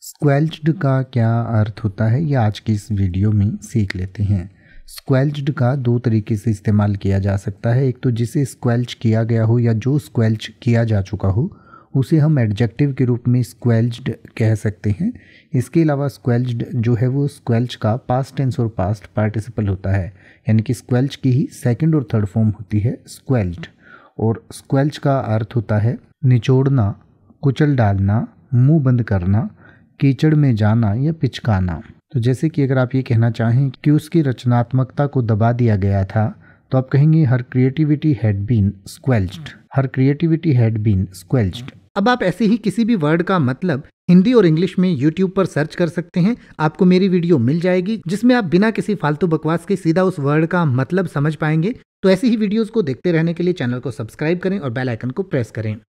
स्क्वेल्ड का क्या अर्थ होता है ये आज की इस वीडियो में सीख लेते हैं स्क्वेल्ड का दो तरीके से इस्तेमाल किया जा सकता है एक तो जिसे स्क्वेल्च किया गया हो या जो स्क्वेल्च किया जा चुका हो उसे हम एडजेक्टिव के रूप में स्क्वेल्ड कह सकते हैं इसके अलावा स्क्वेल्ड जो है वो स्क्वेल्च का पास्ट टेंस और पास्ट पार्टिसिपल होता है यानी कि स्क्वेल्च की ही सेकेंड और थर्ड फॉर्म होती है स्क्वेल्ड और स्क्वेल्च का अर्थ होता है निचोड़ना कुचल डालना मुंह बंद करना कीचड़ में जाना या पिचकाना तो जैसे कि अगर आप ये कहना चाहें कि उसकी रचनात्मकता को दबा दिया गया था तो आप कहेंगे her creativity had been squelched her creativity had been squelched अब आप ऐसे ही किसी भी वर्ड का मतलब हिंदी और इंग्लिश में यूट्यूब पर सर्च कर सकते हैं आपको मेरी वीडियो मिल जाएगी जिसमें आप बिना किसी फालतू बकवास के सीधा उस वर्ड का मतलब समझ पाएंगे तो ऐसी ही वीडियोस को देखते रहने के लिए चैनल को सब्सक्राइब करें और बेल आइकन को प्रेस करें